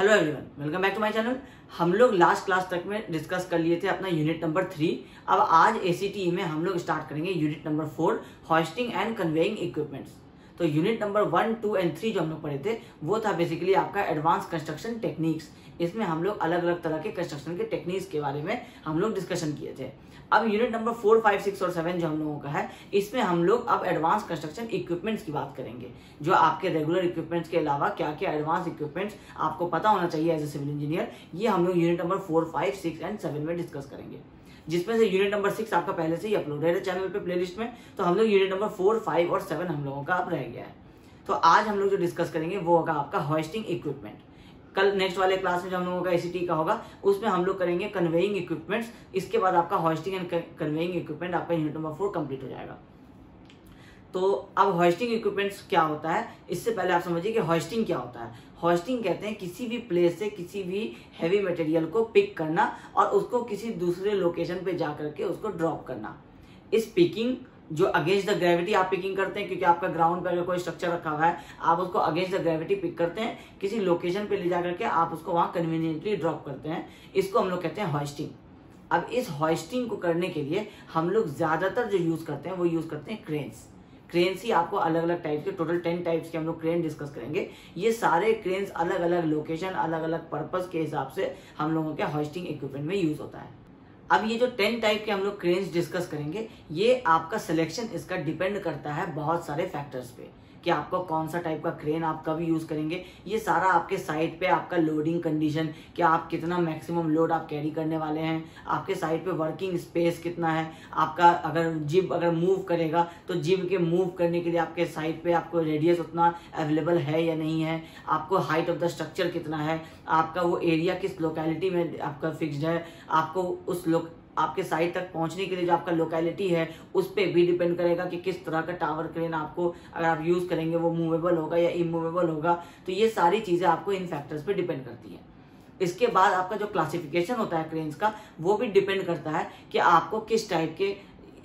hello everyone welcome back to my channel हम लोग last class तक में डिस्कस कर लिए थे अपना यूनिट नंबर थ्री अब आज ए e में हम लोग स्टार्ट करेंगे unit number four hoisting and conveying equipments तो unit number one two and three जो हम लोग पढ़े थे वो था बेसिकली आपका एडवांस कंस्ट्रक्शन टेक्निक्स इसमें हम लोग अलग अलग तरह के कंस्ट्रक्शन के टेक्निक्स के बारे में हम लोग डिस्कशन किए थे अब unit number four five six और सेवन जो हम लोगों का है इसमें हम लोग अब एडवांस कंस्ट्रक्शन इक्विपमेंट्स की बात करेंगे जो आपके रेगुलर इक्विपमेंट्स के अलावा क्या क्या एडवांस इक्विपमेंट्स आपको पता होना चाहिए एज ए सिविल इंजीनियर ये हम लोग unit number four five six and seven में डिस्कस करेंगे जिसमें से यूनिट नंबर सिक्स आपका पहले से ही अपलोडेड है चैनल पे प्ले में तो हम लोग यूनिट नंबर फोर फाइव और सेवन हम लोगों का अब रह गया है तो आज हम लोग जो डिस्कस करेंगे वो होगा आपका हॉस्टिंग इक्विपमेंट कल नेक्स्ट वाले क्लास में जो हम लोगों का एसीटी का होगा उसमें हम लोग करेंगे कन्वेइंग इक्विपमेंट्स इसके बाद आपका हॉस्टिंग एंड कन्वेइंग इक्विपमेंट आपका यूनिट नंबर फोर कंप्लीट हो जाएगा तो अब हॉस्टिंग इक्विपमेंट्स क्या होता है इससे पहले आप समझिए कि हॉस्टिंग क्या होता है हॉस्टिंग कहते हैं किसी भी प्लेस से किसी भी हैवी मटेरियल को पिक करना और उसको किसी दूसरे लोकेशन पे जा करके उसको ड्रॉप करना इस पिकिंग जो अगेंस्ट द ग्रेविटी आप पिकिंग करते हैं क्योंकि आपका ग्राउंड पर अगर कोई स्ट्रक्चर रखा हुआ है आप उसको अगेंस्ट द ग्रेविटी पिक करते हैं किसी लोकेशन पे ले जा करके आप उसको वहां कन्वीनियंटली ड्रॉप करते हैं इसको हम लोग कहते हैं हॉइस्टिंग अब इस हॉइस्टिंग को करने के लिए हम लोग ज्यादातर जो यूज करते हैं वो यूज करते हैं क्रेन्स क्रेन्स ही आपको अलग अलग टाइप के टोटल टेन टाइप्स के हम लोग क्रेन डिस्कस करेंगे ये सारे क्रेन्स अलग अलग लोकेशन अलग अलग पर्पज के हिसाब से हम लोगों के हॉस्टिंग इक्विपमेंट में यूज होता है अब ये जो टेन टाइप के हम लोग क्रेन्स डिस्कस करेंगे ये आपका सिलेक्शन इसका डिपेंड करता है बहुत सारे फैक्टर्स पे कि आपका कौन सा टाइप का क्रेन आप कभी यूज़ करेंगे ये सारा आपके साइट पे आपका लोडिंग कंडीशन कि आप कितना मैक्सिमम लोड आप कैरी करने वाले हैं आपके साइट पे वर्किंग स्पेस कितना है आपका अगर जिब अगर मूव करेगा तो जिब के मूव करने के लिए आपके साइट पे आपको रेडियस उतना अवेलेबल है या नहीं है आपको हाइट ऑफ द स्ट्रक्चर कितना है आपका वो एरिया किस लोकेलिटी में आपका फिक्स्ड है आपको उस लोक आपके साइट तक पहुंचने के लिए जो आपका लोकेलिटी है उस पर भी डिपेंड करेगा कि किस तरह का टावर क्रेन आपको अगर आप यूज़ करेंगे वो मूवेबल होगा या इमूवेबल होगा तो ये सारी चीज़ें आपको इन फैक्टर्स पर डिपेंड करती है इसके बाद आपका जो क्लासिफिकेशन होता है क्रेन का वो भी डिपेंड करता है कि आपको किस टाइप के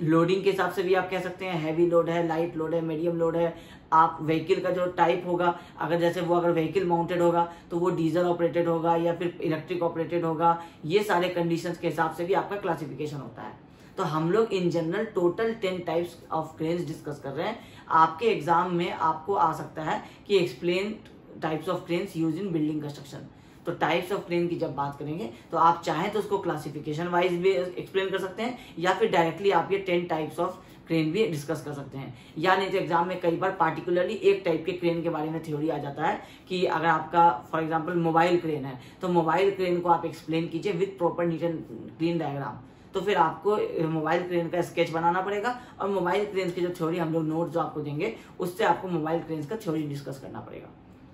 लोडिंग के हिसाब से भी आप कह सकते हैं हैवी लोड है लाइट लोड है मीडियम लोड है आप व्हीकल का जो टाइप होगा अगर जैसे वो अगर व्हीकल माउंटेड होगा तो वो डीजल ऑपरेटेड होगा या फिर इलेक्ट्रिक ऑपरेटेड होगा ये सारे कंडीशन के हिसाब से भी आपका क्लासिफिकेशन होता है तो हम लोग in general total ten types of cranes discuss कर रहे हैं आपके एग्जाम में आपको आ सकता है कि explain types of cranes use in building construction तो टाइप्स ऑफ क्रेन की जब बात करेंगे तो आप चाहें तो उसको क्लासिफिकेशन वाइज भी एक्सप्लेन कर सकते हैं या फिर डायरेक्टली आप ये टेन टाइप्स ऑफ क्रेन भी डिस्कस कर सकते हैं या नहीं तो एग्जाम में कई बार पार्टिकुलरली एक टाइप के क्रेन के बारे में थ्योरी आ जाता है कि अगर आपका फॉर एग्जाम्पल मोबाइल क्रेन है तो मोबाइल क्रेन को आप एक्सप्लेन कीजिए with proper neat and clean diagram तो फिर आपको मोबाइल क्रेन का स्केच बनाना पड़ेगा और मोबाइल क्रेन की जो थ्योरी हम लोग नोट जो आपको देंगे उससे आपको मोबाइल क्रेन का थ्योरी डिस्कस करना पड़ेगा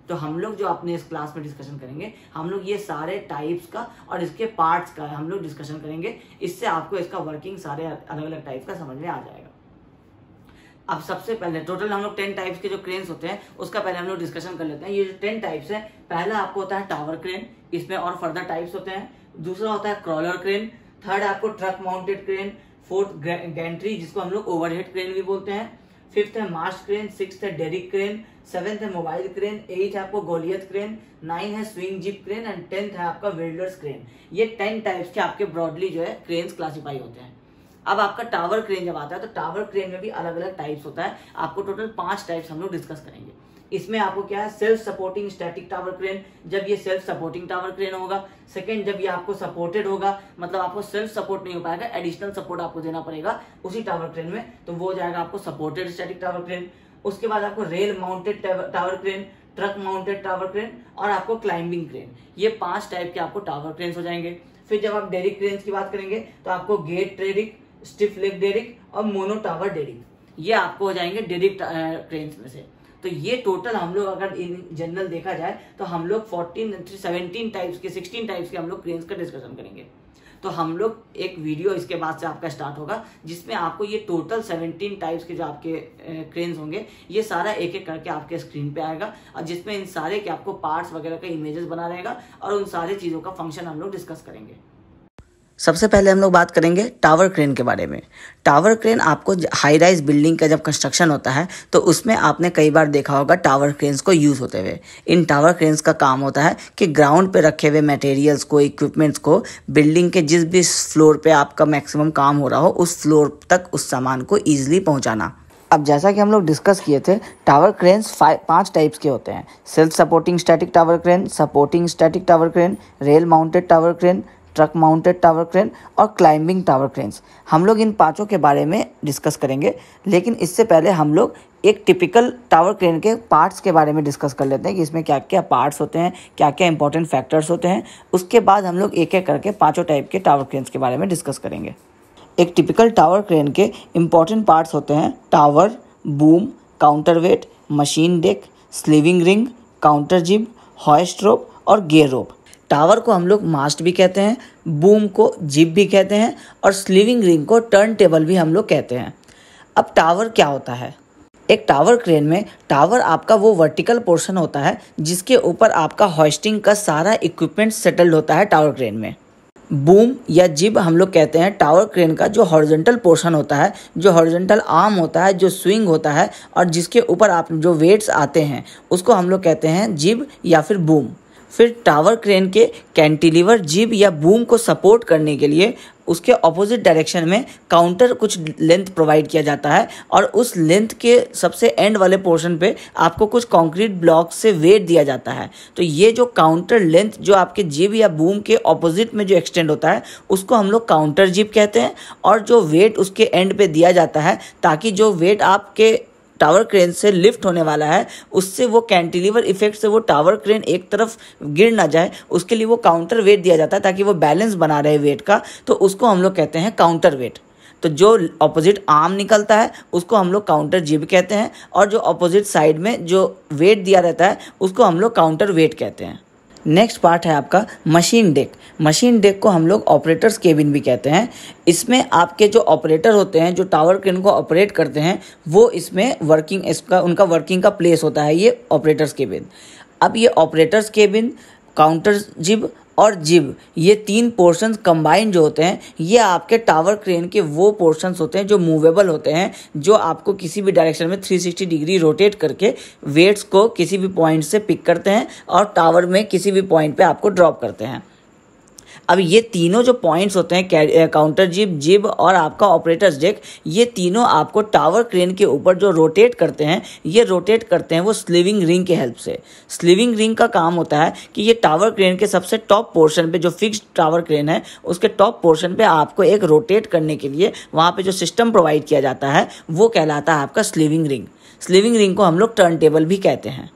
तो हम लोग जो अपने इस क्लास में डिस्कशन करेंगे हम लोग ये सारे टाइप्स का और इसके पार्ट्स का हम लोग डिस्कशन करेंगे इससे आपको इसका वर्किंग सारे अलग अलग टाइप का समझ में आ जाएगा अब सबसे पहले टोटल हम लोग टेन टाइप्स के जो क्रेन होते हैं उसका पहले हम लोग डिस्कशन कर लेते हैं ये जो टेन टाइप्स है पहला आपको होता है टावर क्रेन इसमें और फर्दर टाइप्स होते हैं दूसरा होता है क्रॉलर क्रेन थर्ड आपको truck mounted crane fourth gantry जिसको हम लोग ओवरहेड क्रेन भी बोलते हैं फिफ्थ है मार्च क्रेन सिक्स है डेरिक क्रेन सेवेंथ है मोबाइल क्रेन एट है आपको गोलियत क्रेन नाइन है swing jib crane and tenth है आपका वेल्डर्स क्रेन ये टेन टाइप्स के आपके ब्रॉडली जो है क्रेन क्लासीफाई होते हैं अब आपका टावर क्रेन जब आता है तो टावर क्रेन में भी अलग अलग टाइप्स होता है आपको टोटल पांच टाइप्स हम लोग डिस्कस करेंगे इसमें आपको क्या है self supporting static tower crane जब ये सेल्फ सपोर्टिंग टावर क्रेन होगा सेकंड जब ये आपको सपोर्टेड होगा मतलब आपको सेल्फ सपोर्ट नहीं हो पाएगा एडिशनल सपोर्ट आपको देना पड़ेगा उसी टावर क्रेन में तो वो हो जाएगा आपको सपोर्टेड स्टैटिक टावर क्रेन उसके बाद आपको rail mounted tower crane truck mounted tower crane और आपको क्लाइंबिंग क्रेन ये पांच टाइप के आपको टावर क्रेन हो जाएंगे फिर जब आप डेरिक क्रेन की बात करेंगे तो आपको guyed derrick stiff leg derrick और मोनोटावर डेरिक ये आपको हो जाएंगे डेरिक ट्रेन में से तो ये टोटल हम लोग अगर इन जनरल देखा जाए तो हम लोग फोर्टीन सेवनटीन टाइप्स के सिक्सटीन टाइप्स के हम लोग ट्रेन का डिस्कशन करेंगे तो हम लोग एक वीडियो इसके बाद से आपका स्टार्ट होगा जिसमें आपको ये टोटल 17 टाइप्स के जो आपके क्रेन्स होंगे ये सारा एक एक करके आपके स्क्रीन पे आएगा और जिसमें इन सारे के आपको पार्ट्स वगैरह का इमेजेस बना रहेगा और उन सारे चीज़ों का फंक्शन हम लोग डिस्कस करेंगे सबसे पहले हम लोग बात करेंगे टावर क्रेन के बारे में टावर क्रेन आपको हाई राइज बिल्डिंग का जब कंस्ट्रक्शन होता है तो उसमें आपने कई बार देखा होगा टावर क्रेन्स को यूज़ होते हुए इन टावर क्रेन्स का काम होता है कि ग्राउंड पे रखे हुए मटेरियल्स को इक्विपमेंट्स को बिल्डिंग के जिस भी फ्लोर पे आपका मैक्सिमम काम हो रहा हो उस फ्लोर तक उस सामान को ईजिली पहुँचाना अब जैसा कि हम लोग डिस्कस किए थे टावर क्रेन्स पांच टाइप्स के होते हैं self supporting static tower crane supporting static tower crane rail mounted tower crane truck mounted tower crane और क्लाइंबिंग टावर क्रेन्स हम लोग इन पाँचों के बारे में डिस्कस करेंगे लेकिन इससे पहले हम लोग एक टिपिकल टावर क्रेन के पार्ट्स के बारे में डिस्कस कर लेते हैं कि इसमें क्या क्या पार्ट्स होते हैं क्या क्या इंपॉर्टेंट फैक्टर्स होते हैं उसके बाद हम लोग एक एक करके पाँचों टाइप के टावर क्रेन के बारे में डिस्कस करेंगे एक टिपिकल टावर क्रेन के इंपॉर्टेंट पार्ट्स होते हैं tower boom weight machine deck slewing ring counter jib हॉय स्ट्रोप और गेयर रोप टावर को हम लोग मास्ट भी कहते हैं बूम को जिप भी कहते हैं और स्लीविंग रिंग को टर्न टेबल भी हम लोग कहते हैं अब टावर क्या होता है एक टावर क्रेन में टावर आपका वो वर्टिकल पोर्शन होता है जिसके ऊपर आपका हॉस्टिंग का सारा इक्विपमेंट सेटल्ड होता है टावर क्रेन में बूम या जिब हम लोग कहते हैं टावर क्रेन का जो हॉर्जेंटल पोर्शन होता है जो हॉर्जेंटल आर्म होता है जो स्विंग होता है और जिसके ऊपर आप जो वेट्स आते हैं उसको हम लोग कहते हैं जिब या फिर बूम फिर टावर क्रेन के कैंटिलीवर जीब या बूम को सपोर्ट करने के लिए उसके ऑपोजिट डायरेक्शन में काउंटर कुछ लेंथ प्रोवाइड किया जाता है और उस लेंथ के सबसे एंड वाले पोर्शन पे आपको कुछ कंक्रीट ब्लॉक से वेट दिया जाता है तो ये जो काउंटर लेंथ जो आपके जीब या बूम के ऑपोजिट में जो एक्सटेंड होता है उसको हम लोग काउंटर जिप कहते हैं और जो वेट उसके एंड पे दिया जाता है ताकि जो वेट आपके टावर क्रेन से लिफ्ट होने वाला है उससे वो कैंटिलीवर इफेक्ट से वो टावर क्रेन एक तरफ गिर ना जाए उसके लिए वो काउंटर वेट दिया जाता है ताकि वो बैलेंस बना रहे वेट का तो उसको हम लोग कहते हैं काउंटर वेट तो जो अपोजिट आर्म निकलता है उसको हम लोग काउंटर जिब कहते हैं और जो अपोजिट साइड में जो वेट दिया रहता है उसको हम लोग काउंटर वेट कहते हैं नेक्स्ट पार्ट है आपका मशीन डेक मशीन डेक को हम लोग ऑपरेटर्स केबिन भी कहते हैं इसमें आपके जो ऑपरेटर होते हैं जो टावर क्रेन को ऑपरेट करते हैं वो इसमें वर्किंग इसका उनका वर्किंग का प्लेस होता है ये ऑपरेटर्स केबिन अब ये ऑपरेटर्स केबिन काउंटर जिब और जिब ये तीन पोर्शंस कंबाइन जो होते हैं ये आपके टावर क्रेन के वो पोर्शंस होते हैं जो मूवेबल होते हैं जो आपको किसी भी डायरेक्शन में 360 डिग्री रोटेट करके वेट्स को किसी भी पॉइंट से पिक करते हैं और टावर में किसी भी पॉइंट पे आपको ड्रॉप करते हैं अब ये तीनों जो पॉइंट्स होते हैं काउंटर जिब जिब और आपका ऑपरेटर्स डेक ये तीनों आपको टावर क्रेन के ऊपर जो रोटेट करते हैं ये रोटेट करते हैं वो स्लीविंग रिंग के हेल्प से स्लीविंग रिंग का काम होता है कि ये टावर क्रेन के सबसे टॉप पोर्शन पे जो फिक्स टावर क्रेन है उसके टॉप पोर्शन पे आपको एक रोटेट करने के लिए वहाँ पर जो सिस्टम प्रोवाइड किया जाता है वो कहलाता है आपका स्लीविंग रिंग स्लीविंग रिंग को हम लोग टर्न टेबल भी कहते हैं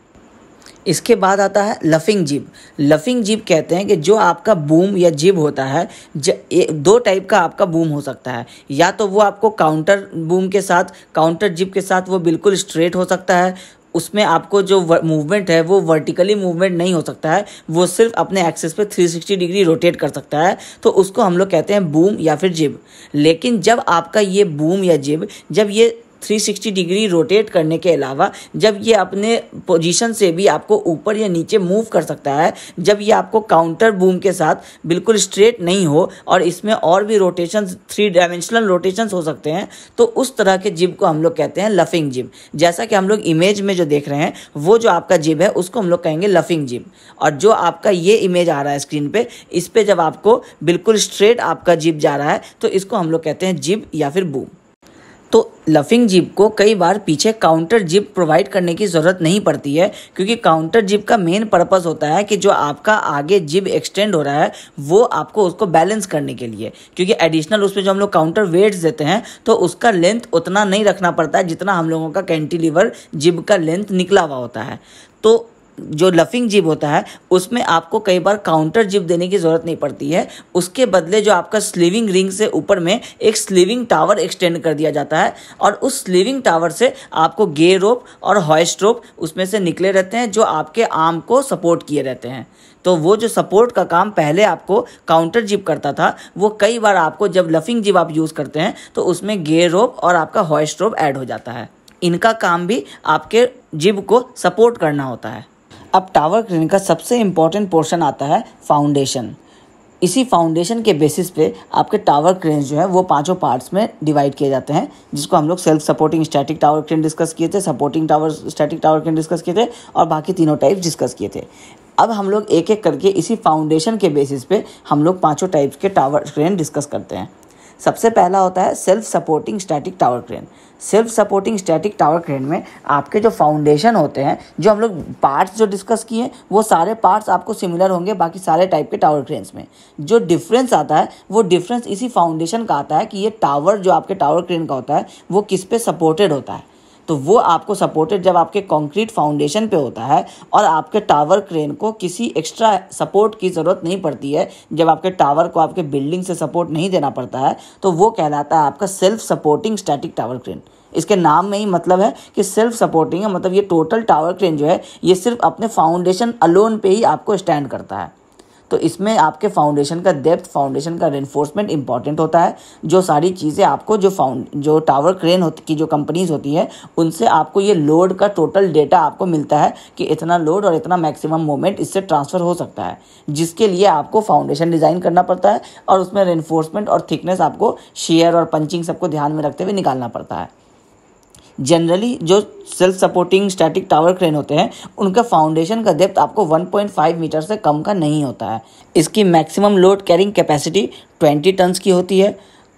इसके बाद आता है लफिंग जिब लफिंग जिब कहते हैं कि जो आपका बूम या जिब होता है ज, ए, दो टाइप का आपका बूम हो सकता है या तो वो आपको काउंटर बूम के साथ काउंटर जिब के साथ वो बिल्कुल स्ट्रेट हो सकता है उसमें आपको जो मूवमेंट है वो वर्टिकली मूवमेंट नहीं हो सकता है वो सिर्फ अपने एक्सेस पे 360 डिग्री रोटेट कर सकता है तो उसको हम लोग कहते हैं बूम या फिर जिब लेकिन जब आपका ये बूम या जिब जब ये 360 डिग्री रोटेट करने के अलावा जब ये अपने पोजीशन से भी आपको ऊपर या नीचे मूव कर सकता है जब ये आपको काउंटर बूम के साथ बिल्कुल स्ट्रेट नहीं हो और इसमें और भी रोटेशन थ्री डायमेंशनल रोटेशन हो सकते हैं तो उस तरह के जिब को हम लोग कहते हैं लफिंग जिम जैसा कि हम लोग इमेज में जो देख रहे हैं वो जो आपका जिब है उसको हम लोग कहेंगे लफिंग जिब और जो आपका ये इमेज आ रहा है स्क्रीन पर इस पर जब आपको बिल्कुल स्ट्रेट आपका जिब जा रहा है तो इसको हम लोग कहते हैं जिब या फिर बूम तो लफिंग जिप को कई बार पीछे काउंटर जिप प्रोवाइड करने की ज़रूरत नहीं पड़ती है क्योंकि काउंटर जिप का मेन पर्पज़ होता है कि जो आपका आगे जिप एक्सटेंड हो रहा है वो आपको उसको बैलेंस करने के लिए क्योंकि एडिशनल उसमें जो हम लोग काउंटर वेट्स देते हैं तो उसका लेंथ उतना नहीं रखना पड़ता है जितना हम लोगों का कैंटिलीवर जिप का लेंथ निकला हुआ होता है तो जो लफिंग जिब होता है उसमें आपको कई बार काउंटर जिब देने की ज़रूरत नहीं पड़ती है उसके बदले जो आपका स्लीविंग रिंग से ऊपर में एक स्लीविंग टावर एक्सटेंड कर दिया जाता है और उस स्लीविंग टावर से आपको गे रोप और हॉइस्ट रोप उसमें से निकले रहते हैं जो आपके आर्म को सपोर्ट किए रहते हैं तो वो जो सपोर्ट का काम पहले आपको काउंटर जिप करता था वो कई बार आपको जब लफिंग जिप आप यूज़ करते हैं तो उसमें गेयर रोप और आपका हॉइस्ट रोप ऐड हो जाता है इनका काम भी आपके जिब को सपोर्ट करना होता है अब टावर क्रेन का सबसे इम्पॉर्टेंट पोर्शन आता है फाउंडेशन इसी फाउंडेशन के बेसिस पे आपके टावर क्रेन जो है वो पांचों पार्ट्स में डिवाइड किए जाते हैं जिसको हम लोग self supporting static tower crane discuss किए थे supporting tower static tower crane discuss किए थे और बाकी तीनों टाइप्स डिस्कस किए थे अब हम लोग एक एक करके इसी फाउंडेशन के बेसिस पे हम लोग पाँचों टाइप्स के टावर क्रेन डिस्कस करते हैं सबसे पहला होता है self supporting static tower crane self supporting static tower crane में आपके जो फाउंडेशन होते हैं जो हम लोग पार्ट्स जो डिस्कस किए वो सारे पार्ट्स आपको सिमिलर होंगे बाकी सारे टाइप के टावर क्रेन्स में जो डिफरेंस आता है वो डिफरेंस इसी फाउंडेशन का आता है कि ये टावर जो आपके टावर क्रेन का होता है वो किस पे सपोर्टेड होता है तो वो आपको सपोर्टेड जब आपके कंक्रीट फाउंडेशन पे होता है और आपके टावर क्रेन को किसी एक्स्ट्रा सपोर्ट की ज़रूरत नहीं पड़ती है जब आपके टावर को आपके बिल्डिंग से सपोर्ट नहीं देना पड़ता है तो वो कहलाता है आपका self supporting static tower crane इसके नाम में ही मतलब है कि सेल्फ सपोर्टिंग है मतलब ये टोटल टावर क्रेन जो है ये सिर्फ अपने फाउंडेशन अलोन पे ही आपको स्टैंड करता है तो इसमें आपके फाउंडेशन का डेप्थ फाउंडेशन का रेनफोर्समेंट इंपॉर्टेंट होता है जो सारी चीज़ें आपको जो फाउंड जो टावर क्रेन होती की जो कंपनीज होती है उनसे आपको ये लोड का टोटल डेटा आपको मिलता है कि इतना लोड और इतना मैक्सिमम मोमेंट इससे ट्रांसफ़र हो सकता है जिसके लिए आपको फाउंडेशन डिज़ाइन करना पड़ता है और उसमें रेनफोर्समेंट और थिकनेस आपको शेयर और पंचिंग सबको ध्यान में रखते हुए निकालना पड़ता है जनरली जो self supporting static tower crane होते हैं उनका फाउंडेशन का डेप्थ आपको 1.5 मीटर से कम का नहीं होता है इसकी maximum load carrying capacity 20 tons की होती है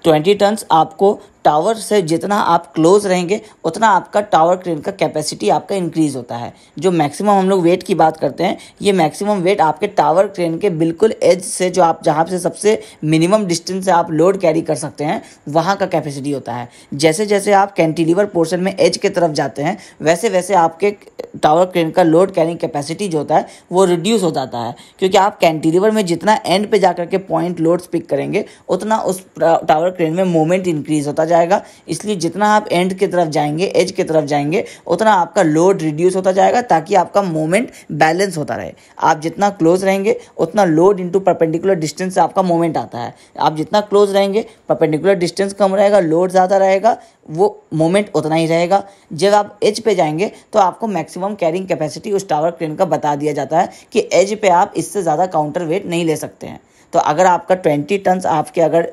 20 टन्स आपको टावर से जितना आप क्लोज रहेंगे उतना आपका टावर क्रेन का कैपेसिटी आपका इंक्रीज होता है जो मैक्सिमम हम लोग वेट की बात करते हैं ये मैक्सिमम वेट आपके टावर क्रेन के बिल्कुल एज से जो आप जहाँ से सबसे मिनिमम डिस्टेंस से आप लोड कैरी कर सकते हैं वहाँ का कैपेसिटी होता है जैसे जैसे आप कैंटिलीवर पोर्शन में एज के तरफ जाते हैं वैसे वैसे आपके टावर क्रेन का लोड कैरिंग कैपेसिटी जो होता है वो रिड्यूस हो जाता है क्योंकि आप कैंटिलीवर में जितना एंड पे जा करके पॉइंट लोड्स पिक करेंगे उतना उस टावर uh, क्रेन में मोमेंट इंक्रीज होता जाए जाएगा इसलिए जितना आप एंड की तरफ जाएंगे एज की तरफ जाएंगे उतना आपका लोड रिड्यूस होता जाएगा ताकि आपका मोमेंट बैलेंस होता रहे आप जितना क्लोज रहेंगे उतना लोड इंटू परपेंडिकुलर डिस्टेंस से आपका मोमेंट आता है आप जितना क्लोज रहेंगे परपेंडिकुलर डिस्टेंस कम रहेगा लोड ज़्यादा रहेगा वो मोमेंट उतना ही रहेगा जब आप एज पे जाएंगे तो आपको मैक्सिमम कैरिंग कैपेसिटी उस टावर क्रेन का बता दिया जाता है कि एज पे आप इससे ज़्यादा काउंटर वेट नहीं ले सकते हैं तो अगर आपका ट्वेंटी टन्स आपके अगर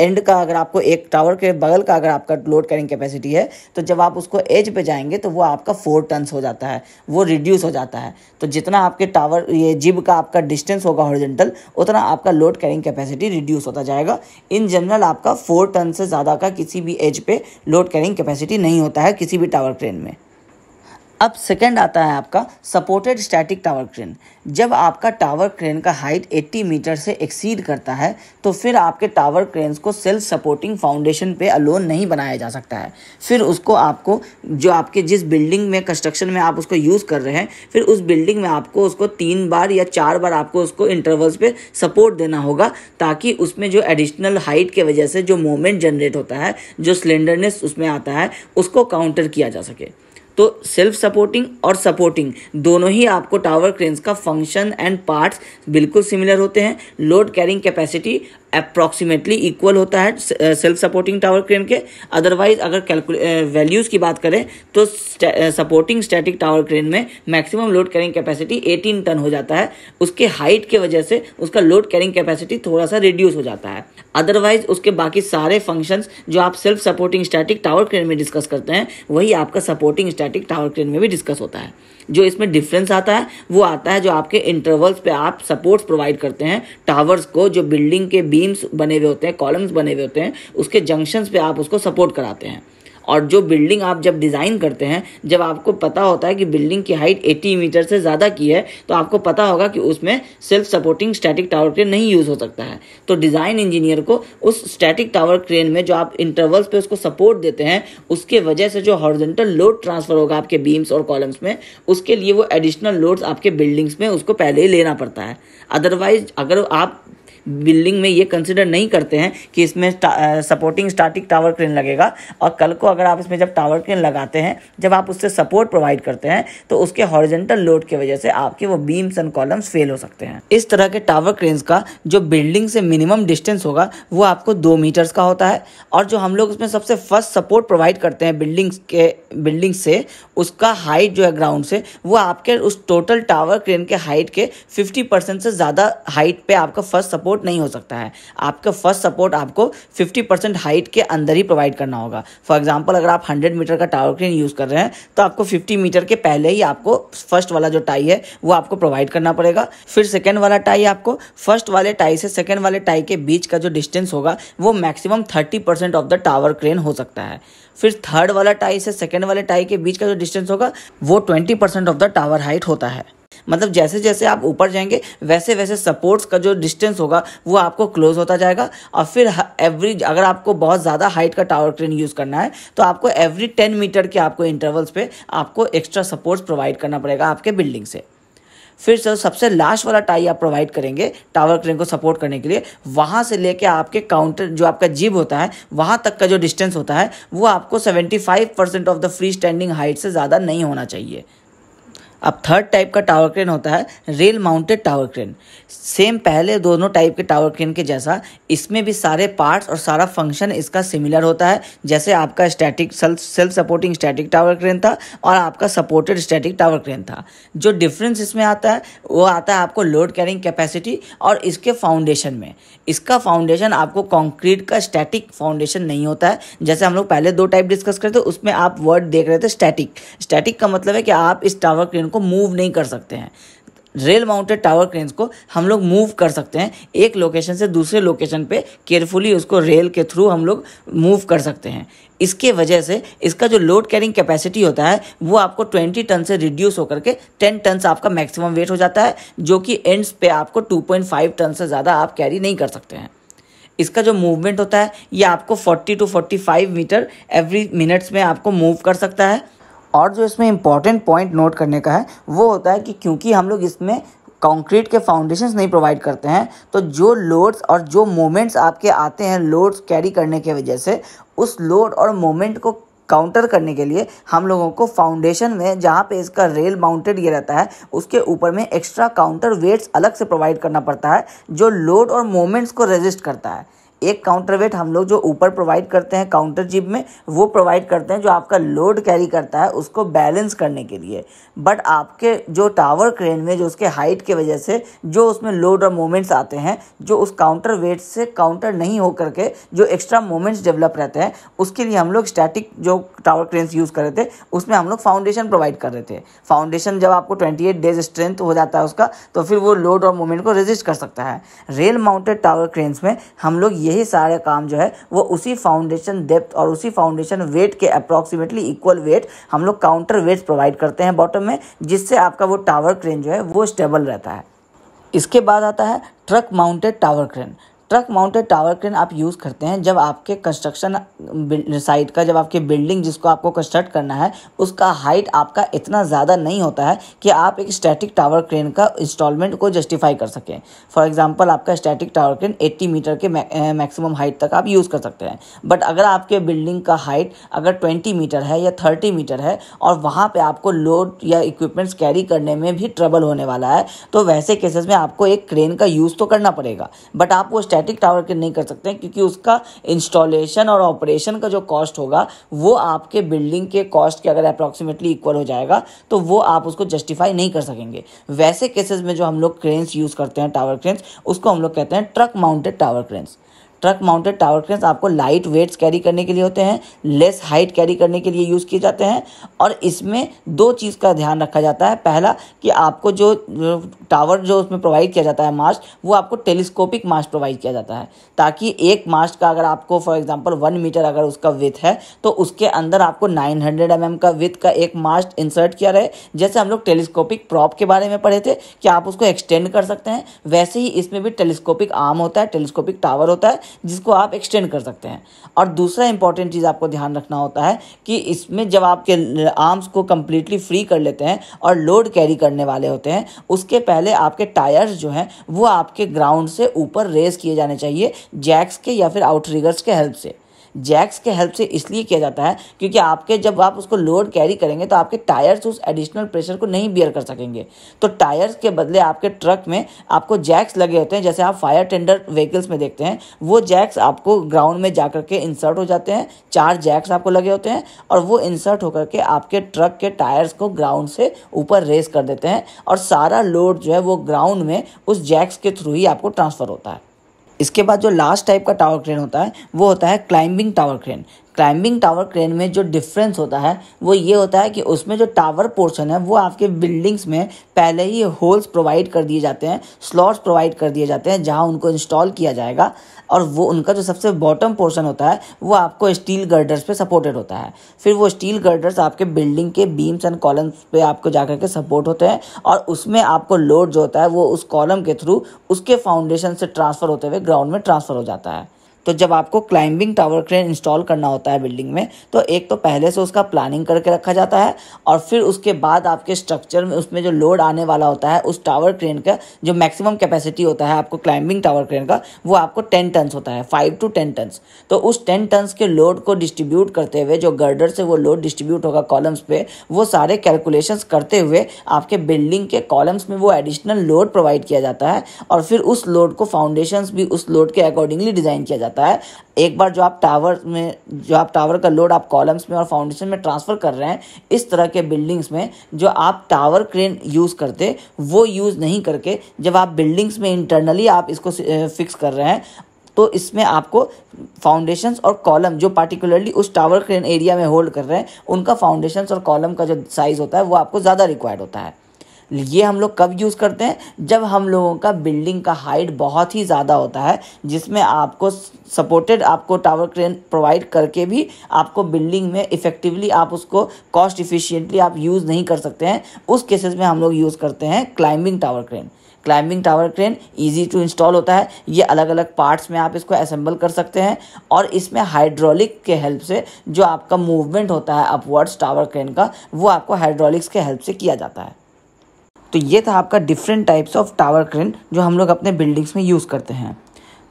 एंड का अगर आपको एक टावर के बगल का अगर आपका लोड कैरिंग कैपेसिटी है तो जब आप उसको एज पे जाएंगे तो वो आपका फोर टनस हो जाता है वो रिड्यूस हो जाता है तो जितना आपके टावर ये जिब का आपका डिस्टेंस होगा हॉरिजेंटल उतना आपका लोड कैरिंग कैपेसिटी रिड्यूस होता जाएगा इन जनरल आपका फोर टन से ज़्यादा का किसी भी एज पे लोड कैरिंग कैपेसिटी नहीं होता है किसी भी टावर ट्रेन में अब सेकंड आता है आपका सपोर्टेड स्टैटिक टावर क्रेन जब आपका टावर क्रेन का हाइट 80 मीटर से एक्सीड करता है तो फिर आपके टावर क्रेन को सेल्फ सपोर्टिंग फाउंडेशन पे अलोन नहीं बनाया जा सकता है फिर उसको आपको जो आपके जिस बिल्डिंग में कंस्ट्रक्शन में आप उसको यूज़ कर रहे हैं फिर उस बिल्डिंग में आपको उसको तीन बार या चार बार आपको उसको इंटरवल्स पर सपोर्ट देना होगा ताकि उसमें जो एडिशनल हाइट के वजह से जो मोमेंट जनरेट होता है जो स्लेंडरनेस उसमें आता है उसको काउंटर किया जा सके तो सेल्फ सपोर्टिंग और सपोर्टिंग दोनों ही आपको टावर क्रेन्स का फंक्शन एंड पार्ट्स बिल्कुल सिमिलर होते हैं load carrying capacity approximately equal होता है सेल्फ सपोर्टिंग टावर क्रेन के अदरवाइज अगर कैलकुले वैल्यूज़ की बात करें तो सपोर्टिंग स्टैटिक टावर क्रेन में maximum load carrying capacity 18 ton हो जाता है उसके हाइट के वजह से उसका लोड कैरिंग कैपेसिटी थोड़ा सा रिड्यूस हो जाता है अदरवाइज उसके बाकी सारे फंक्शंस जो आप self supporting static tower crane में डिस्कस करते हैं वही आपका सपोर्टिंग स्टैटिक टावर क्रेन में भी डिस्कस होता है जो इसमें डिफरेंस आता है वो आता है जो आपके इंटरवल्स पे आप सपोर्ट्स प्रोवाइड करते हैं टावर्स को जो बिल्डिंग के बीम्स बने हुए होते हैं कॉलम्स बने हुए होते हैं उसके जंक्शंस पे आप उसको सपोर्ट कराते हैं और जो बिल्डिंग आप जब डिज़ाइन करते हैं जब आपको पता होता है कि बिल्डिंग की हाइट 80 मीटर से ज़्यादा की है तो आपको पता होगा कि उसमें self supporting static tower crane नहीं यूज़ हो सकता है तो डिज़ाइन इंजीनियर को उस स्टैटिक टावर क्रेन में जो आप इंटरवल्स पर उसको सपोर्ट देते हैं उसके वजह से जो हॉर्जेंटल लोड ट्रांसफ़र होगा आपके बीम्स और कॉलम्स में उसके लिए वो एडिशनल लोड्स आपके बिल्डिंग्स में उसको पहले ही लेना पड़ता है अदरवाइज अगर आप बिल्डिंग में ये कंसिडर नहीं करते हैं कि इसमें सपोर्टिंग स्टार्टिंग टावर क्रेन लगेगा और कल को अगर आप इसमें जब टावर क्रेन लगाते हैं जब आप उससे सपोर्ट प्रोवाइड करते हैं तो उसके हॉरिजेंटल लोड की वजह से आपके वो बीम्स एंड कॉलम्स फेल हो सकते हैं इस तरह के टावर क्रेन्स का जो बिल्डिंग से मिनिमम डिस्टेंस होगा वो आपको दो मीटर्स का होता है और जो हम लोग उसमें सबसे फर्स्ट सपोर्ट प्रोवाइड करते हैं बिल्डिंग्स के बिल्डिंग से उसका हाइट जो है ग्राउंड से वो आपके उस टोटल टावर क्रेन के हाइट के फिफ्टी परसेंट से ज़्यादा हाइट पे आपका फर्स्ट सपोर्ट सपोर्ट नहीं हो सकता है आपका फर्स्ट सपोर्ट आपको 50 परसेंट हाइट के अंदर ही प्रोवाइड करना होगा फॉर एग्जाम्पल अगर आप 100 मीटर का टावर क्रेन यूज़ कर रहे हैं तो आपको 50 मीटर के पहले ही आपको फर्स्ट वाला जो टाई है वो आपको प्रोवाइड करना पड़ेगा फिर सेकेंड वाला टाई आपको फर्स्ट वाले टाई से सेकेंड वाले टाई के बीच का जो डिस्टेंस होगा वो maximum thirty percent of the tower crane हो सकता है फिर थर्ड वाला टाई से सेकेंड वाले टाई के बीच का जो डिस्टेंस होगा वो twenty percent of the tower height होता है मतलब जैसे जैसे आप ऊपर जाएंगे वैसे वैसे सपोर्ट्स का जो डिस्टेंस होगा वो आपको क्लोज होता जाएगा और फिर एवरी अगर आपको बहुत ज़्यादा हाइट का टावर क्रेन यूज़ करना है तो आपको एवरी टेन मीटर के आपको इंटरवल्स पर आपको एक्स्ट्रा सपोर्ट्स प्रोवाइड करना पड़ेगा आपके बिल्डिंग से फिर सर सबसे लास्ट वाला टाई आप प्रोवाइड करेंगे टावर क्रेन को सपोर्ट करने के लिए वहाँ से लेके आपके काउंटर जो आपका जिब होता है वहाँ तक का जो डिस्टेंस होता है वो आपको 75% of the free standing height से ज़्यादा नहीं होना चाहिए अब थर्ड टाइप का टावर क्रेन होता है rail mounted tower crane same पहले दोनों टाइप के टावर क्रेन के जैसा इसमें भी सारे पार्ट्स और सारा फंक्शन इसका सिमिलर होता है जैसे आपका static self supporting static tower crane था और आपका सपोर्टेड स्टैटिक टावर क्रेन था जो डिफरेंस इसमें आता है वो आता है आपको लोड कैरिंग कैपेसिटी और इसके फाउंडेशन में इसका फाउंडेशन आपको कॉन्क्रीट का स्टैटिक फाउंडेशन नहीं होता है जैसे हम लोग पहले दो टाइप डिस्कस करते उसमें आप वर्ड देख रहे थे स्टैटिक स्टैटिक का मतलब है कि आप इस टावर क्रेन उनको मूव नहीं कर सकते हैं रेल माउंटेड टावर क्रेन्स को हम लोग मूव कर सकते हैं एक लोकेशन से दूसरे लोकेशन पे केयरफुली उसको रेल के थ्रू हम लोग मूव कर सकते हैं इसके वजह से इसका जो लोड कैरिंग कैपेसिटी होता है वो आपको 20 टन से रिड्यूस होकर के 10 टन आपका मैक्सिमम वेट हो जाता है जो कि एंड्स पे आपको 2.5 टन से ज़्यादा आप कैरी नहीं कर सकते हैं इसका जो मूवमेंट होता है ये आपको 40 टू 45 मीटर एवरी मिनट्स में आपको मूव कर सकता है और जो इसमें इम्पॉर्टेंट पॉइंट नोट करने का है वो होता है कि क्योंकि हम लोग इसमें कंक्रीट के फाउंडेशंस नहीं प्रोवाइड करते हैं तो जो लोड्स और जो मोमेंट्स आपके आते हैं लोड्स कैरी करने के वजह से उस लोड और मोमेंट को काउंटर करने के लिए हम लोगों को फाउंडेशन में जहाँ पे इसका रेल माउंटेड ये रहता है उसके ऊपर में एक्स्ट्रा काउंटर वेट्स अलग से प्रोवाइड करना पड़ता है जो लोड और मोमेंट्स को रजिस्ट करता है एक काउंटर वेट हम लोग जो ऊपर प्रोवाइड करते हैं काउंटर जिप में वो प्रोवाइड करते हैं जो आपका लोड कैरी करता है उसको बैलेंस करने के लिए बट आपके जो टावर क्रेन में जो उसके हाइट के वजह से जो उसमें लोड और मोमेंट्स आते हैं जो उस काउंटर वेट से काउंटर नहीं होकर के जो एक्स्ट्रा मोमेंट्स डेवलप रहते हैं उसके लिए हम लोग स्टैटिक जो टावर क्रेन्स यूज़ कर रहे थे उसमें हम लोग फाउंडेशन प्रोवाइड कर रहे थे फाउंडेशन जब आपको ट्वेंटी डेज स्ट्रेंथ हो जाता है उसका तो फिर वो लोड और मोमेंट को रजिस्ट कर सकता है रेल माउंटेड टावर क्रेन्स में हम लोग ये यही सारे काम जो है वो उसी फाउंडेशन डेप्थ और उसी फाउंडेशन वेट के अप्रॉक्सीमेटली इक्वल वेट हम लोग काउंटर वेट प्रोवाइड करते हैं बॉटम में जिससे आपका वो टावर क्रेन जो है वो स्टेबल रहता है इसके बाद आता है truck mounted tower crane truck mounted tower crane आप यूज़ करते हैं जब आपके कंस्ट्रक्शन साइट का जब आपके बिल्डिंग जिसको आपको कंस्ट्रक्ट करना है उसका हाइट आपका इतना ज़्यादा नहीं होता है कि आप एक स्टैटिक टावर क्रेन का इंस्टॉलमेंट को जस्टिफाई कर सकें फॉर एग्जाम्पल आपका static tower crane eighty meter के मैक्सिमम हाइट eh, तक आप यूज़ कर सकते हैं बट अगर आपके बिल्डिंग का हाइट अगर ट्वेंटी मीटर है या थर्टी मीटर है और वहाँ पर आपको लोड या इक्विपमेंट्स कैरी करने में भी ट्रबल होने वाला है तो वैसे केसेस में आपको एक क्रेन का यूज़ तो करना पड़ेगा बट आप वो स्टैटिक टावर के नहीं कर सकते क्योंकि उसका इंस्टॉलेशन और ऑपरेशन का जो कॉस्ट होगा वो आपके बिल्डिंग के कॉस्ट के अगर अप्रॉक्सीमेटली इक्वल हो जाएगा तो वो आप उसको जस्टिफाई नहीं कर सकेंगे वैसे केसेस में जो हम लोग क्रेन्स यूज़ करते हैं टावर क्रेन्स उसको हम लोग कहते हैं truck mounted tower cranes truck mounted tower cranes आपको लाइट वेट्स कैरी करने के लिए होते हैं लेस हाइट कैरी करने के लिए यूज़ किए जाते हैं और इसमें दो चीज़ का ध्यान रखा जाता है पहला कि आपको जो टावर जो उसमें प्रोवाइड किया जाता है मास्ट वो आपको टेलीस्कोपिक मास्ट प्रोवाइड किया जाता है ताकि एक मास्ट का अगर आपको फॉर एग्जाम्पल वन मीटर अगर उसका विथ है तो उसके अंदर आपको नाइन हंड्रेड एम एम का विथ का एक मास्ट इंसर्ट किया रहे जैसे हम लोग टेलीस्कोपिक प्रॉप के बारे में पढ़े थे कि आप उसको एक्सटेंड कर सकते हैं वैसे ही इसमें भी टेलीस्कोपिक आर्म होता है टेलीस्कोपिक टावर होता है जिसको आप एक्सटेंड कर सकते हैं और दूसरा इंपॉर्टेंट चीज़ आपको ध्यान रखना होता है कि इसमें जब आपके आर्म्स को कम्प्लीटली फ्री कर लेते हैं और लोड कैरी करने वाले होते हैं उसके पहले आपके टायर्स जो हैं वो आपके ग्राउंड से ऊपर रेस किए जाने चाहिए जैक्स के या फिर आउटरिगर्स के हेल्प से जैक्स के हेल्प से इसलिए किया जाता है क्योंकि आपके जब आप उसको लोड कैरी करेंगे तो आपके टायर्स उस एडिशनल प्रेशर को नहीं बियर कर सकेंगे तो टायर्स के बदले आपके ट्रक में आपको जैक्स लगे होते हैं जैसे आप फायर टेंडर व्हीकल्स में देखते हैं वो जैक्स आपको ग्राउंड में जा के इंसर्ट हो जाते हैं चार जैक्स आपको लगे होते हैं और वो इंसर्ट होकर के आपके ट्रक के टायर्स को ग्राउंड से ऊपर रेस कर देते हैं और सारा लोड जो है वो ग्राउंड में उस जैक्स के थ्रू ही आपको ट्रांसफ़र होता है इसके बाद जो लास्ट टाइप का टावर क्रेन होता है वो होता है climbing tower crane climbing tower crane में जो डिफरेंस होता है वो ये होता है कि उसमें जो टावर पोर्शन है वो आपके बिल्डिंग्स में पहले ही होल्स प्रोवाइड कर दिए जाते हैं स्लॉट्स प्रोवाइड कर दिए जाते हैं जहां उनको इंस्टॉल किया जाएगा और वो उनका जो सबसे बॉटम पोर्शन होता है वो आपको स्टील गर्डर्स पे सपोर्टेड होता है फिर वो स्टील गर्डर्स आपके बिल्डिंग के बीम्स एंड कॉलम्स पे आपको जा के सपोर्ट होते हैं और उसमें आपको लोड जो होता है वो उस कॉलम के थ्रू उसके फाउंडेशन से ट्रांसफ़र होते हुए ग्राउंड में ट्रांसफ़र हो जाता है तो जब आपको क्लाइंबिंग टावर क्रेन इंस्टॉल करना होता है बिल्डिंग में तो एक तो पहले से उसका प्लानिंग करके रखा जाता है और फिर उसके बाद आपके स्ट्रक्चर में उसमें जो लोड आने वाला होता है उस टावर क्रेन का जो मैक्सिमम कैपेसिटी होता है आपको क्लाइंबिंग टावर क्रेन का वो आपको टेन टनस होता है फाइव टू टेन टनस तो उस टेन टन्स के लोड को डिस्ट्रीब्यूट करते हुए जो गर्डर से वो लोड डिस्ट्रीब्यूट होगा कॉलम्स पे वो सारे कैलकुलेशन करते हुए आपके बिल्डिंग के कॉलम्स में वो एडिशनल लोड प्रोवाइड किया जाता है और फिर उस लोड को फाउंडेशन भी उस लोड के अकॉर्डिंगली डिज़ाइन किया जाता है जाता है एक बार जो आप टावर में जो आप टावर का लोड आप कॉलम्स में और फाउंडेशन में ट्रांसफ़र कर रहे हैं इस तरह के बिल्डिंग्स में जो आप टावर क्रेन यूज़ करते वो यूज़ नहीं करके जब आप बिल्डिंग्स में इंटरनली आप इसको फिक्स कर रहे हैं तो इसमें आपको फाउंडेशंस और कॉलम जो पार्टिकुलरली उस टावर क्रेन एरिया में होल्ड कर रहे हैं उनका फाउंडेशंस और कॉलम का जो साइज़ होता है वो आपको ज़्यादा रिक्वायर्ड होता है ये हम लोग कब यूज़ करते हैं जब हम लोगों का बिल्डिंग का हाइट बहुत ही ज़्यादा होता है जिसमें आपको सपोर्टेड आपको टावर क्रेन प्रोवाइड करके भी आपको बिल्डिंग में इफ़ेक्टिवली आप उसको कॉस्ट इफ़िशियंटली आप यूज़ नहीं कर सकते हैं उस केसेस में हम लोग यूज़ करते हैं climbing tower crane climbing tower crane easy to install होता है ये अलग अलग पार्ट्स में आप इसको असेंबल कर सकते हैं और इसमें हाइड्रोलिक के हेल्प से जो आपका मूवमेंट होता है अपवर्ड्स टावर क्रेन का वो आपको हाइड्रोलिक्स के हेल्प से किया जाता है तो ये था आपका different types of tower crane जो हम लोग अपने बिल्डिंग्स में यूज़ करते हैं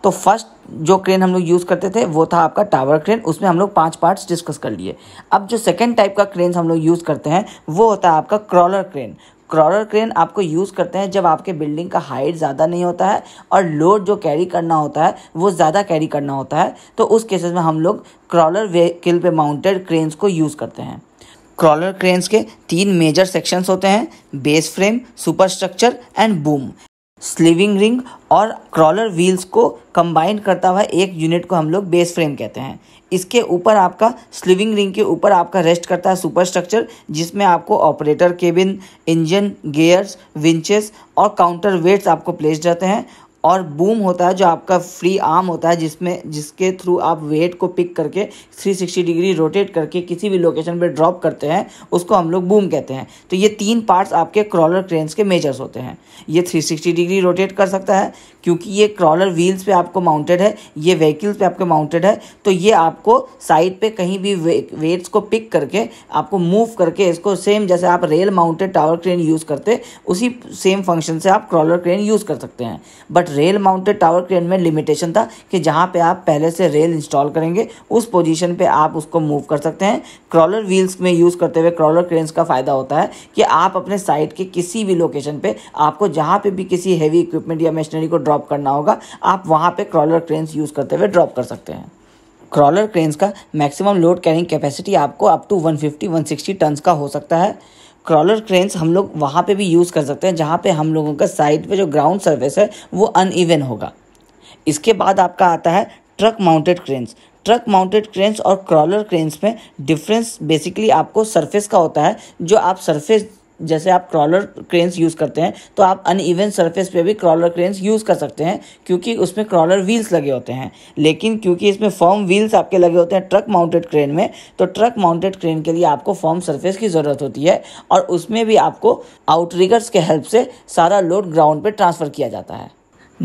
तो फर्स्ट जो क्रेन हम लोग यूज़ करते थे वो था आपका टावर क्रेन उसमें हम लोग पाँच पार्ट्स डिस्कस कर लिए अब जो सेकेंड टाइप का क्रेन हम लोग यूज़ करते हैं वो होता है आपका क्रॉलर क्रेन क्रॉलर क्रेन आपको यूज़ करते हैं जब आपके बिल्डिंग का हाइट ज़्यादा नहीं होता है और लोड जो कैरी करना होता है वो ज़्यादा कैरी करना होता है तो उस केसेस में हम लोग क्रॉलर व्हीकल पे माउंटेड क्रेन्स को यूज़ करते हैं क्रॉलर क्रेन्स के तीन मेजर सेक्शंस होते हैं base frame super structure and boom slewing ring और क्रॉलर व्हील्स को कंबाइन करता हुआ एक यूनिट को हम लोग बेस फ्रेम कहते हैं इसके ऊपर आपका स्लीविंग रिंग के ऊपर आपका रेस्ट करता है सुपर स्ट्रक्चर जिसमें आपको operator cabin engine gears winches और काउंटर वेट्स आपको प्लेस रहते हैं और बूम होता है जो आपका फ्री आर्म होता है जिसमें जिसके थ्रू आप वेट को पिक करके 360 डिग्री रोटेट करके किसी भी लोकेशन पे ड्रॉप करते हैं उसको हम लोग बूम कहते हैं तो ये तीन पार्ट्स आपके क्रॉलर क्रेन्स के मेजर्स होते हैं ये 360 डिग्री रोटेट कर सकता है क्योंकि ये क्रॉलर व्हील्स पे आपको माउंटेड है ये व्हीकल्स पे आपके माउंटेड है तो ये आपको साइड पे कहीं भी वे, वेट्स को पिक करके आपको मूव करके इसको सेम जैसे आप rail mounted tower crane use करते उसी सेम फंक्शन से आप क्रॉलर क्रेन यूज़ कर सकते हैं but rail mounted tower crane में लिमिटेशन था कि जहाँ पर आप पहले से रेल इंस्टॉल करेंगे उस पोजिशन पर आप उसको मूव कर सकते हैं क्रॉलर व्हील्स में यूज़ करते हुए क्रॉलर क्रेन्स का फ़ायदा होता है कि आप अपने साइड के किसी भी लोकेशन पर आपको जहाँ पर भी किसी हैवी इक्विपमेंट या मशीनरी को ड्रॉप करना होगा आप वहाँ पर क्रॉलर क्रेन्स यूज़ करते हुए ड्रॉप कर सकते हैं क्रॉलर क्रेन्स का मैक्सिमम लोड कैरिंग कैपेसिटी आपको अप टू 150 160 टन्स का हो सकता है क्रॉलर क्रेन्स हम लोग वहाँ पे भी यूज़ कर सकते हैं जहाँ पे हम लोगों का साइड पे जो ग्राउंड सर्विस है वो अनइवन होगा इसके बाद आपका आता है truck mounted cranes truck mounted cranes और क्रॉलर क्रेन्स में डिफरेंस बेसिकली आपको सरफेस का होता है जो आप सरफेस जैसे आप क्रॉलर क्रेन्स यूज़ करते हैं तो आप अन इवेंट सर्फेस पर भी क्रॉलर क्रेन्स यूज़ कर सकते हैं क्योंकि उसमें क्रॉलर व्हील्स लगे होते हैं लेकिन क्योंकि इसमें फॉर्म व्हील्स आपके लगे होते हैं ट्रक माउंटेड क्रेन में तो ट्रक माउंटेड क्रेन के लिए आपको फॉर्म सर्फेस की ज़रूरत होती है और उसमें भी आपको आउटरिगर्स के हेल्प से सारा लोड ग्राउंड पर ट्रांसफ़र किया जाता है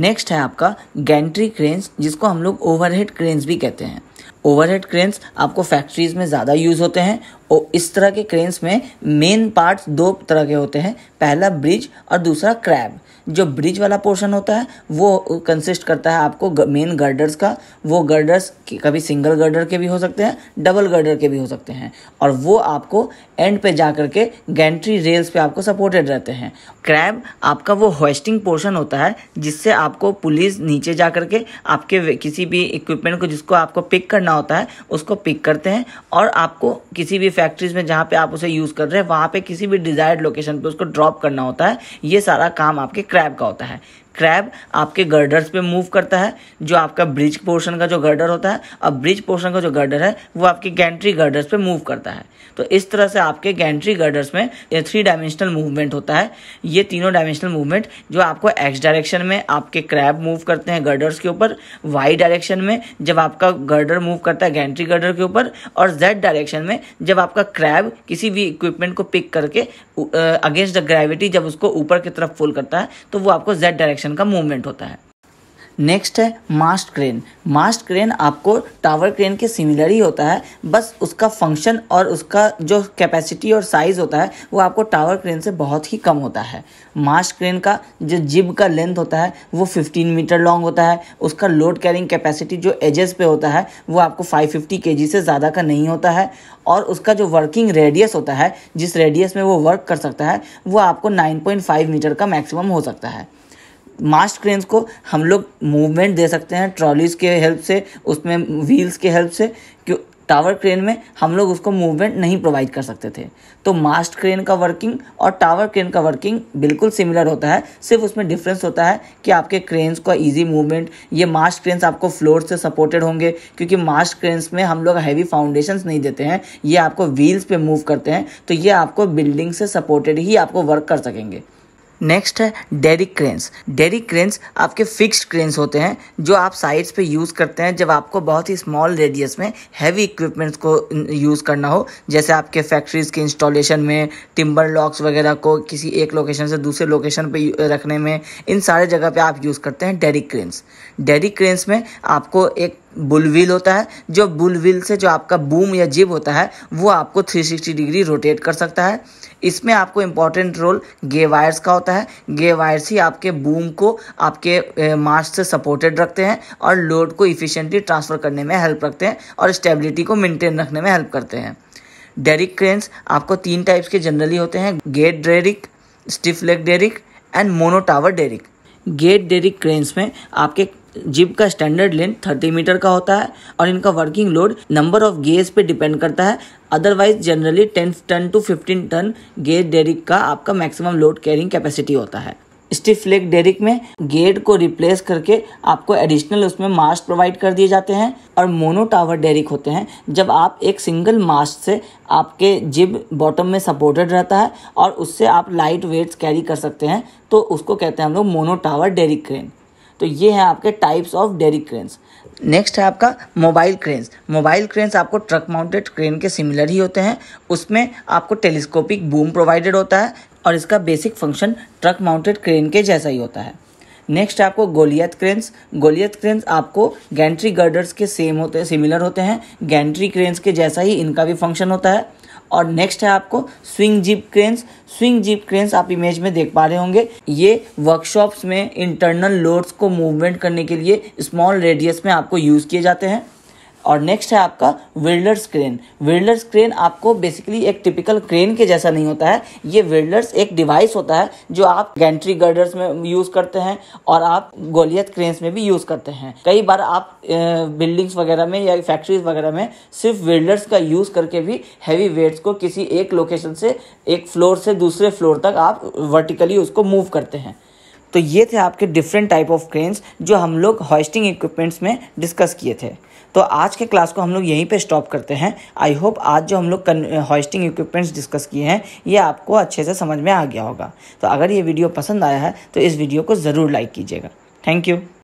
नेक्स्ट है आपका गैंट्री क्रेन्स जिसको हम लोग ओवरहेड क्रेन्स भी कहते हैं ओवरहेड क्रेन्स आपको फैक्ट्रीज में ज़्यादा यूज़ होते हैं और इस तरह के क्रेन्स में मेन पार्ट्स दो तरह के होते हैं पहला ब्रिज और दूसरा क्रैब जो ब्रिज वाला पोर्शन होता है वो कंसिस्ट uh, करता है आपको मेन गर्डर्स का वो गर्डर्स कभी सिंगल गर्डर के भी हो सकते हैं डबल गर्डर के भी हो सकते हैं और वो आपको एंड पे जा कर के रेल्स पे आपको सपोर्टेड रहते हैं क्रैब आपका वो होस्टिंग पोर्शन होता है जिससे आपको पुलिस नीचे जा कर के आपके किसी भी इक्विपमेंट को जिसको आपको पिक करना होता है उसको पिक करते हैं और आपको किसी भी फैक्ट्रीज में जहाँ पे आप उसे यूज़ कर रहे हैं वहाँ पे किसी भी डिजायर्ड लोकेशन पे उसको ड्रॉप करना होता है ये सारा काम आपके क्रैब का होता है क्रैब आपके गर्डर्स पे मूव करता है जो आपका ब्रिज पोर्शन का जो गर्डर होता है और ब्रिज पोर्शन का जो गर्डर है वो आपके गैंट्री गर्डर्स पे मूव करता है तो इस तरह से आपके गैंट्री गर्डर्स में थ्री डायमेंशनल मूवमेंट होता है ये तीनों डायमेंशनल मूवमेंट जो आपको एक्स डायरेक्शन में आपके क्रैब मूव करते हैं गर्डर्स के ऊपर वाई डायरेक्शन में जब आपका गर्डर मूव करता है गैंट्री गर्डर के ऊपर और जेड डायरेक्शन में जब आपका क्रैब किसी भी इक्विपमेंट को पिक करके अगेंस्ट द ग्रेविटी जब उसको ऊपर की तरफ फुल करता है तो वो आपको जेड डायरेक्शन डायरेक्शन का मूवमेंट होता है नेक्स्ट है मास्ट क्रेन मास्ट क्रेन आपको टावर क्रेन के सिमिलर ही होता है बस उसका फंक्शन और उसका जो कैपेसिटी और साइज़ होता है वो आपको टावर क्रेन से बहुत ही कम होता है मास्ट क्रेन का जो जिब का लेंथ होता है वो 15 मीटर लॉन्ग होता है उसका लोड कैरिंग कैपेसिटी जो एजेस पे होता है वो आपको 550 फिफ्टी से ज़्यादा का नहीं होता है और उसका जो वर्किंग रेडियस होता है जिस रेडियस में वो वर्क कर सकता है वो आपको नाइन मीटर का मैक्सिमम हो सकता है मास्ट क्रेन्स को हम लोग मूवमेंट दे सकते हैं ट्रॉलीज के हेल्प से उसमें व्हील्स के हेल्प से क्यों टावर क्रेन में हम लोग उसको मूवमेंट नहीं प्रोवाइड कर सकते थे तो मास्ट क्रेन का वर्किंग और टावर क्रेन का वर्किंग बिल्कुल सिमिलर होता है सिर्फ उसमें डिफरेंस होता है कि आपके क्रेन्स का इजी मूवमेंट ये मास्ट क्रेन्स आपको फ्लोर से सपोर्टेड होंगे क्योंकि मास्ट क्रेन्स में हम लोग हैवी फाउंडेशंस नहीं देते हैं ये आपको व्हील्स पे मूव करते हैं तो ये आपको बिल्डिंग से सपोर्टेड ही आपको वर्क कर सकेंगे नेक्स्ट है डेरिक क्रेंस डेरिक क्रेंस आपके फिक्स्ड क्रेंस होते हैं जो आप साइड्स पे यूज़ करते हैं जब आपको बहुत ही स्मॉल रेडियस में हैवी इक्विपमेंट्स को यूज़ करना हो जैसे आपके फैक्ट्रीज़ के इंस्टॉलेशन में टिम्बर लॉक्स वगैरह को किसी एक लोकेशन से दूसरे लोकेशन पर रखने में इन सारे जगह पर आप यूज़ करते हैं डेरिक क्रेंस डेरिक क्रेंस में आपको एक बुलविल होता है जो बुलविल से जो आपका बूम या जिब होता है वो आपको 360 डिग्री रोटेट कर सकता है इसमें आपको इम्पॉर्टेंट रोल गे वायर्स का होता है गे वायर्स ही आपके बूम को आपके मार्च से सपोर्टेड रखते हैं और लोड को इफ़िशेंटली ट्रांसफ़र करने में हेल्प रखते हैं और स्टेबिलिटी को मेनटेन रखने में हेल्प करते हैं डेरिक क्रेन्स आपको तीन टाइप्स के जनरली होते हैं gate derrick stiff leg derrick and mono tower derrick gate derrick cranes में आपके जिप का स्टैंडर्ड लेंथ थर्टी मीटर का होता है और इनका working load number of gauge पे डिपेंड करता है otherwise generally ten ton to fifteen ton gauge derrick का आपका मैक्सिमम लोड कैरिंग कैपेसिटी होता है स्टिफ लेग डेरिक में गेट को रिप्लेस करके आपको एडिशनल उसमें मास्ट प्रोवाइड कर दिए जाते हैं और मोनो टावर डेरिक होते हैं जब आप एक सिंगल मास्ट से आपके जिब बॉटम में सपोर्टेड रहता है और उससे आप लाइट वेट्स कैरी कर सकते हैं तो उसको कहते हैं हम लोग मोनो टावर डेरिक क्रेन तो ये है आपके types of derrick cranes next है आपका मोबाइल क्रेन्स मोबाइल क्रेन्स आपको ट्रक माउंटेड क्रेन के सिमिलर ही होते हैं उसमें आपको टेलीस्कोपिक बूम प्रोवाइडेड होता है और इसका basic function truck mounted crane के जैसा ही होता है नेक्स्ट आपको गोलियत क्रेन्स गोलियत क्रेन्स आपको गैंट्री गर्डर्स के सेम होते हैं सिमिलर होते हैं गैंट्री क्रेन्स के जैसा ही इनका भी फंक्शन होता है और नेक्स्ट है आपको swing jib cranes swing jib cranes आप इमेज में देख पा रहे होंगे ये वर्कशॉप्स में इंटरनल लोड्स को मूवमेंट करने के लिए स्मॉल रेडियस में आपको यूज़ किए जाते हैं और नेक्स्ट है आपका विल्डर्स क्रेन विल्डर्स क्रेन आपको बेसिकली एक टिपिकल क्रेन के जैसा नहीं होता है ये विल्डर्स एक डिवाइस होता है जो आप गैंट्री गर्डर्स में यूज़ करते हैं और आप गोलियत क्रेन में भी यूज़ करते हैं कई बार आप बिल्डिंग्स वगैरह में या फैक्ट्रीज वगैरह में सिर्फ वेल्डर्स का यूज़ करके भी हैवी वेट्स को किसी एक लोकेशन से एक फ्लोर से दूसरे फ्लोर तक आप वर्टिकली उसको मूव करते हैं तो ये थे आपके डिफरेंट टाइप ऑफ क्रेन्स जो हम लोग हॉस्टिंग इक्विपमेंट्स में डिस्कस किए थे तो आज के क्लास को हम लोग यहीं पे स्टॉप करते हैं आई होप आज जो हम लोग हॉस्टिंग इक्विपमेंट्स डिस्कस किए हैं ये आपको अच्छे से समझ में आ गया होगा तो अगर ये वीडियो पसंद आया है तो इस वीडियो को ज़रूर लाइक कीजिएगा थैंक यू